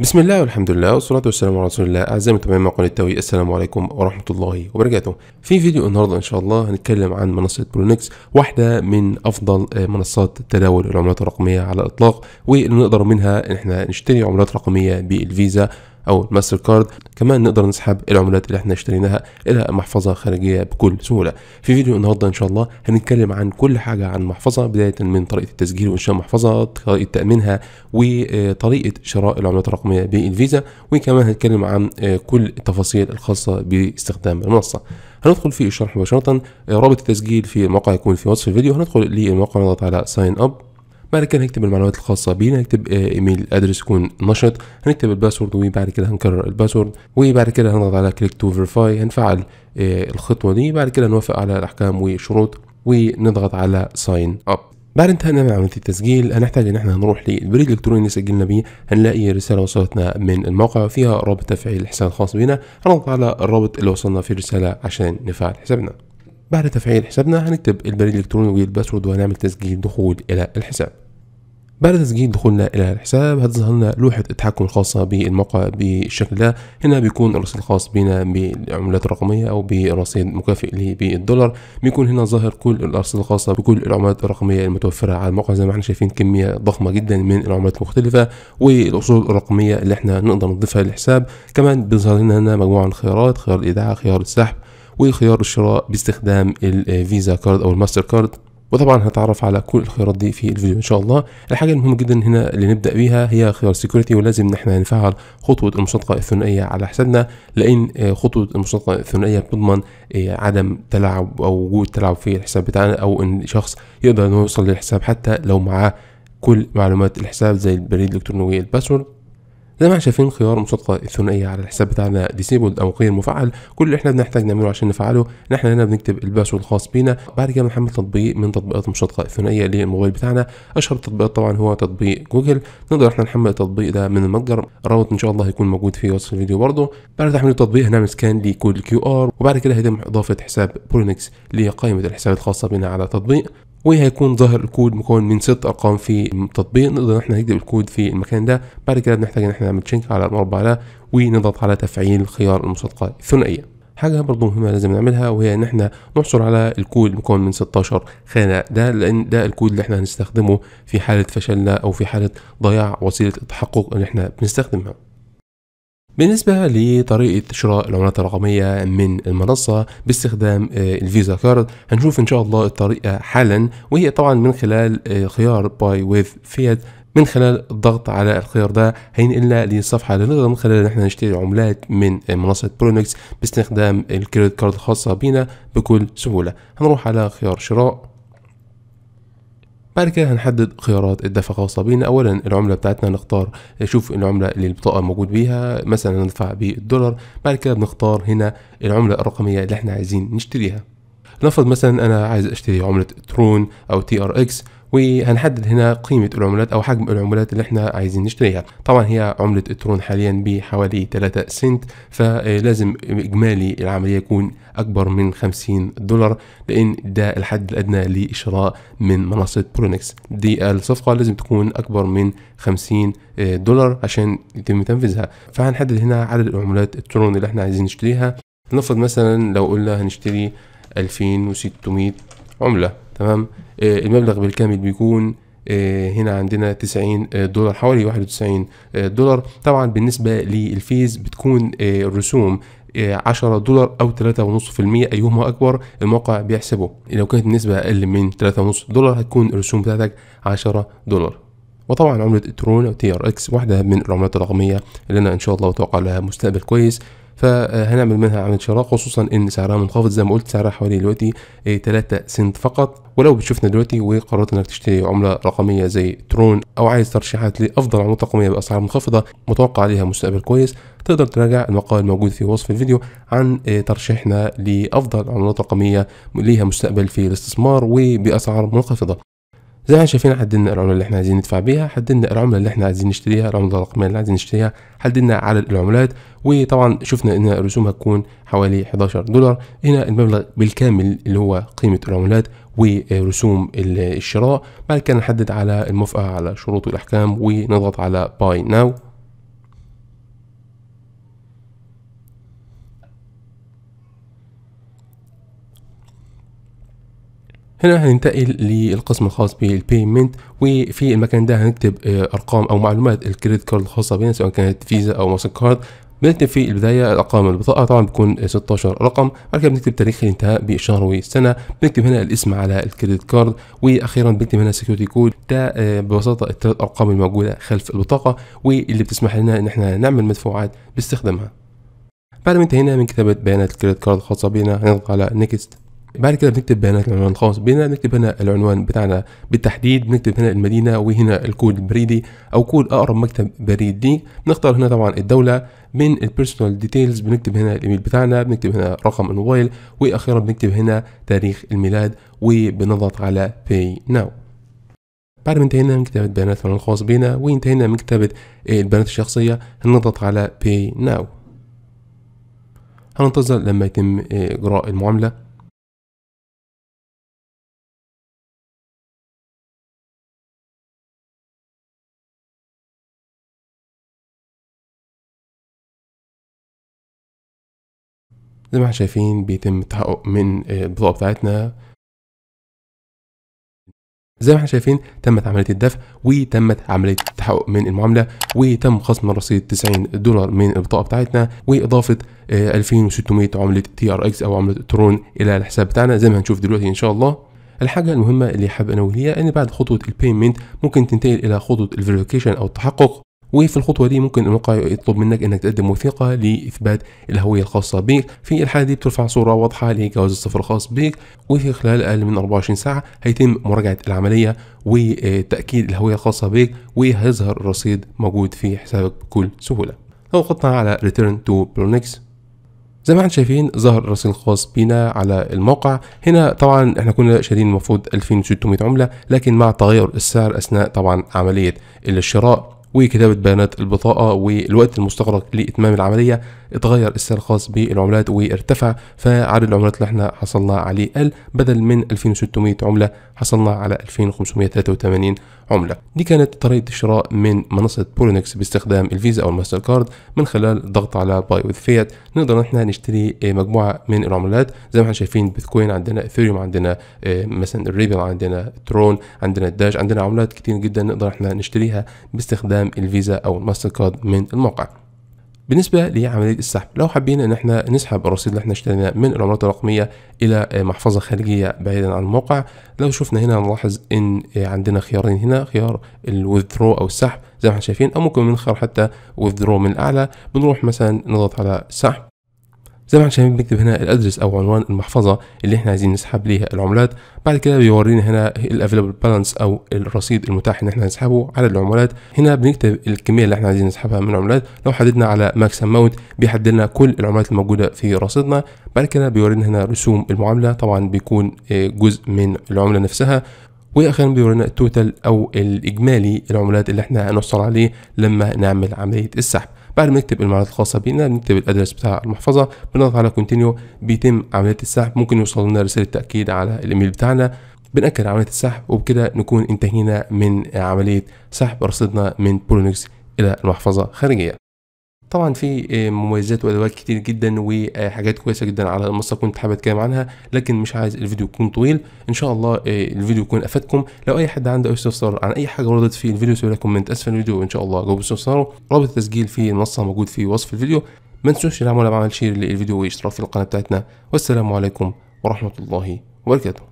بسم الله والحمد لله والصلاة والسلام على رسول الله أعزائي المتابعين مع قناة التوي السلام عليكم ورحمة الله وبركاته في فيديو النهاردة إن شاء الله هنتكلم عن منصة برونكس واحدة من أفضل آه، منصات تداول العملات الرقمية على الإطلاق ونقدر منها إن إحنا نشتري عملات رقمية بالفيزا او الماستر كارد كمان نقدر نسحب العملات اللي احنا اشتريناها الى محفظه خارجيه بكل سهوله في فيديو النهارده ان شاء الله هنتكلم عن كل حاجه عن المحفظه بدايه من طريقه التسجيل وانشاء محفظه طريقه تامينها وطريقه شراء العملات الرقميه بالفيزا وكمان هنتكلم عن كل التفاصيل الخاصه باستخدام المنصه هندخل في الشرح مباشره رابط التسجيل في الموقع يكون في وصف الفيديو هندخل للموقع نضغط على ساين اب بعد كده هنكتب المعلومات الخاصه بينا هنكتب آه، ايميل ادرس يكون نشط هنكتب الباسورد وبعد كده هنكرر الباسورد وبعد كده هنضغط على كليك تو فيرفاي هنفعل آه، الخطوه دي بعد كده نوافق على الاحكام والشروط ونضغط على ساين اب بعد انتهائنا من عمليه التسجيل هنحتاج ان احنا هنروح للبريد الالكتروني اللي سجلنا بيه هنلاقي رساله وصلتنا من الموقع فيها رابط تفعيل الحساب الخاص بينا هنضغط على الرابط اللي وصلنا فيه الرساله عشان نفعل حسابنا بعد تفعيل حسابنا هنكتب البريد الإلكتروني والباسورد وهنعمل تسجيل دخول إلى الحساب بعد تسجيل دخولنا إلى الحساب هتظهر لنا لوحة التحكم الخاصة بالموقع بالشكل ده هنا بيكون الرصيد الخاص بنا بالعملات الرقمية أو برصيد مكافئ ليه بالدولار بيكون هنا ظاهر كل الأرصيد الخاصة بكل العملات الرقمية المتوفرة على الموقع زي ما احنا شايفين كمية ضخمة جدا من العملات المختلفة والأصول الرقمية اللي احنا نقدر نضيفها للحساب كمان بيظهر لنا هنا مجموعة من الخيارات خيار الإيداع خيار السحب وخيار الشراء باستخدام الفيزا آه، كارد او الماستر كارد وطبعا هنتعرف على كل الخيارات دي في الفيديو ان شاء الله الحاجه المهمه جدا هنا اللي نبدا بيها هي خيار سيكوريتي ولازم ان احنا نفعل خطوه المصادقه الثنائيه على حسابنا لان آه، خطوه المصادقه الثنائيه بتضمن آه، عدم تلاعب او وجود تلاعب في الحساب بتاعنا او ان شخص يقدر انه يوصل للحساب حتى لو معاه كل معلومات الحساب زي البريد الالكتروني والباسورد زي ما احنا شايفين خيار مسابقة الثنائية على الحساب بتاعنا ديسيبلد او غير مفعل كل اللي احنا بنحتاج نعمله عشان نفعله ان احنا هنا بنكتب الباسورد الخاص بينا بعد كده بنحمل تطبيق من تطبيقات المشتقة الثنائية للموبايل بتاعنا اشهر التطبيقات طبعا هو تطبيق جوجل نقدر احنا نحمل التطبيق ده من المتجر الرابط ان شاء الله هيكون موجود في وصف الفيديو برضه بعد تحميل التطبيق هنعمل سكان لكل الكيو ار وبعد كده هيتم اضافة حساب بولينكس لقائمة الحسابات الخاصة بنا على التطبيق وهيكون ظاهر الكود مكون من ست ارقام في التطبيق نقدر احنا نكتب الكود في المكان ده بعد كده بنحتاج ان احنا نعمل تشينك على المربع ده ونضغط على تفعيل خيار المصادقه الثنائيه حاجة برضو مهمة لازم نعملها وهي إن إحنا نحصل على الكود مكون من 16 خانة ده لأن ده الكود اللي إحنا هنستخدمه في حالة فشلنا أو في حالة ضياع وسيلة التحقق اللي إحنا بنستخدمها. بالنسبة لطريقة شراء العملات الرقمية من المنصة باستخدام آه، الفيزا كارد هنشوف ان شاء الله الطريقة حالا وهي طبعا من خلال آه، خيار باي ويز فيات من خلال الضغط على الخيار ده هينقلنا للصفحة لنقدر من خلالها ان احنا نشتري عملات من آه، منصة برونكس باستخدام الكريدت كارد الخاصة بينا بكل سهولة هنروح على خيار شراء بعد كده هنحدد خيارات الدفع خاصة بينا أولا العملة بتاعتنا نختار نشوف العملة اللي البطاقة موجود بيها مثلا ندفع بالدولار بعد كده بنختار هنا العملة الرقمية اللي احنا عايزين نشتريها نفرض مثلا أنا عايز أشتري عملة ترون أو تي ار اكس وهنحدد هنا قيمة العملات أو حجم العملات اللي احنا عايزين نشتريها طبعا هي عملة الترون حاليا بحوالي 3 سنت فلازم إجمالي العملية يكون أكبر من 50 دولار لأن ده الحد الأدنى لشراء من منصة برونكس دي الصفقة لازم تكون أكبر من 50 دولار عشان يتم تنفيذها فهنحدد هنا عدد العملات الترون اللي احنا عايزين نشتريها نفرض مثلا لو قلنا هنشتري 2600 عملة تمام آه، المبلغ بالكامل بيكون آه، هنا عندنا 90 آه، دولار حوالي 91 دولار طبعا بالنسبة للفيز بتكون الرسوم 10 دولار او 3.5% ايهما اكبر الموقع بيحسبه لو كانت النسبة اقل من 3.5 دولار هتكون الرسوم بتاعتك 10 دولار وطبعا عملة ترون او تي ار اكس واحدة من العملات الرقمية اللي انا ان شاء الله بتوقع لها مستقبل كويس فهنعمل منها عمليه شراء خصوصا ان سعرها منخفض زي ما قلت سعرها حوالي دلوقتي 3 آه، سنت فقط ولو بتشوفنا دلوقتي وقررت انك تشتري عمله رقميه زي ترون او عايز ترشيحات لافضل عملات رقميه باسعار منخفضه متوقع عليها مستقبل كويس تقدر تراجع المقال الموجود في وصف الفيديو عن آه، ترشيحنا لافضل عملات رقميه ليها مستقبل في الاستثمار وباسعار منخفضه زي ما شايفين حددنا العمله اللي احنا عايزين ندفع بيها حددنا العمله اللي احنا عايزين نشتريها العمله الرقميه اللي عايزين نشتريها حددنا على العملات وطبعا شفنا ان الرسوم هتكون حوالي 11 دولار هنا المبلغ بالكامل اللي هو قيمه العملات ورسوم الشراء بعد كده نحدد على الموافقه على شروط الاحكام ونضغط على باي ناو هنا هننتقل للقسم الخاص بالبيمنت وفي المكان ده هنكتب آه، ارقام او معلومات الكريدت كارد الخاصه بنا سواء كانت فيزا او ماستر كارد بنكتب في البداية أرقام البطاقة طبعا بتكون 16 رقم بعد كده بنكتب تاريخ الانتهاء بالشهر والسنة بنكتب هنا الاسم على الكريدت كارد وأخيرا بنكتب هنا سكيورتي كود ده آه، ببساطة الثلاث أرقام الموجودة خلف البطاقة واللي بتسمح لنا إن احنا نعمل مدفوعات باستخدامها بعد ما انتهينا من كتابة بيانات الكريدت كارد الخاصة بينا هنضغط على نيكست بعد كده بنكتب هنا العنوان الخاص بنا نكتب هنا العنوان بتاعنا بالتحديد بنكتب هنا المدينة وهنا الكود البريدي أو كود أقرب مكتب بريد ليك بنختار هنا طبعا الدولة من البيرسونال ديتيلز بنكتب هنا الايميل بتاعنا بنكتب هنا رقم الموبايل واخيرا بنكتب هنا تاريخ الميلاد وبنضغط على باي ناو بعد ما انتهينا من كتابة بيانات العنوان الخاص بنا وانتهينا من كتابة البيانات الشخصية هنضغط على باي ناو هننتظر لما يتم إجراء المعاملة زي ما احنا شايفين بيتم التحقق من آه، البطاقة بتاعتنا زي ما احنا شايفين تمت عملية الدفع وتمت عملية التحقق من المعاملة وتم خصم الرصيد 90 دولار من البطاقة بتاعتنا وإضافة 2600 آه، عملة تي ار اكس أو عملة ترون إلى الحساب بتاعنا زي ما هنشوف دلوقتي إن شاء الله الحاجة المهمة اللي حابب أنوه هي إن بعد خطوة البيمنت ممكن تنتقل إلى خطوة الفيريفيكيشن أو التحقق وفي الخطوه دي ممكن الموقع يطلب منك انك تقدم وثيقه لاثبات الهويه الخاصه بيك في الحاله دي بترفع صوره واضحه لجواز السفر الخاص بيك وفي خلال اقل من 24 ساعه هيتم مراجعه العمليه وتاكيد الهويه الخاصه بيك وهيظهر الرصيد موجود في حسابك بكل سهوله لو ضغطنا على ريتيرن تو برونكس زي ما احنا شايفين ظهر الرصيد الخاص بينا على الموقع هنا طبعا احنا كنا شارين المفروض 2600 عمله لكن مع تغير السعر اثناء طبعا عمليه الشراء وكتابة بيانات البطاقة والوقت المستغرق لإتمام العملية اتغير السعر الخاص بالعملات وارتفع فعدد العملات اللي احنا حصلنا عليه قل بدل من 2600 عملة حصلنا على 2583 عملة دي كانت طريقة الشراء من منصة بولينكس باستخدام الفيزا أو الماستر كارد من خلال الضغط على باي وذ فيات نقدر احنا نشتري آه، مجموعة من العملات زي ما احنا شايفين بيتكوين عندنا اثيريوم عندنا آه، مثلا الريبل عندنا ترون عندنا الداش عندنا عملات كتير جدا نقدر احنا نشتريها باستخدام الفيزا أو الماستر كارد من الموقع بالنسبه لعمليه السحب لو حبينا ان احنا نسحب الرصيد اللي احنا اشتريناه من العملات الرقميه الى محفظه خارجيه بعيدا عن الموقع لو شفنا هنا نلاحظ ان عندنا خيارين هنا خيار الوذرو او السحب زي ما احنا شايفين او ممكن خيار حتى وذرو من الاعلى بنروح مثلا نضغط على سحب زي ما احنا بنكتب هنا الادرس او عنوان المحفظه اللي احنا عايزين نسحب ليها العملات بعد كده بيورينا هنا الافيلابل بالانس او الرصيد المتاح ان احنا نسحبه على العملات هنا بنكتب الكميه اللي احنا عايزين نسحبها من العملات لو حددنا على ماكس اماونت بيحدد لنا كل العملات الموجوده في رصيدنا بعد كده بيورينا هنا رسوم المعامله طبعا بيكون آه، جزء من العمله نفسها واخيرا بيورينا التوتال او الاجمالي العملات اللي احنا هنحصل عليه لما نعمل عمليه السحب بعد ما نكتب المعلومات الخاصه بينا نكتب الادرس بتاع المحفظه بنضغط على كونتينيو بيتم عمليه السحب ممكن يوصل لنا رساله تاكيد على الايميل بتاعنا بنأكد عمليه السحب وبكده نكون انتهينا من عمليه سحب رصيدنا من بولونكس الى المحفظه الخارجيه طبعا في آه، مميزات وادوات كتير جدا وحاجات آه، كويسه جدا على المنصه كنت حابب اتكلم عنها لكن مش عايز الفيديو يكون طويل ان شاء الله آه، الفيديو يكون افادكم لو اي حد عنده اي استفسار عن اي حاجه وردت في الفيديو سيبوا كومنت اسفل الفيديو وان شاء الله اجاوب استفساره رابط التسجيل في المنصه موجود في وصف الفيديو ما تنسوش تعملوا بعمل شير للفيديو واشتراك في القناه بتاعتنا والسلام عليكم ورحمه الله وبركاته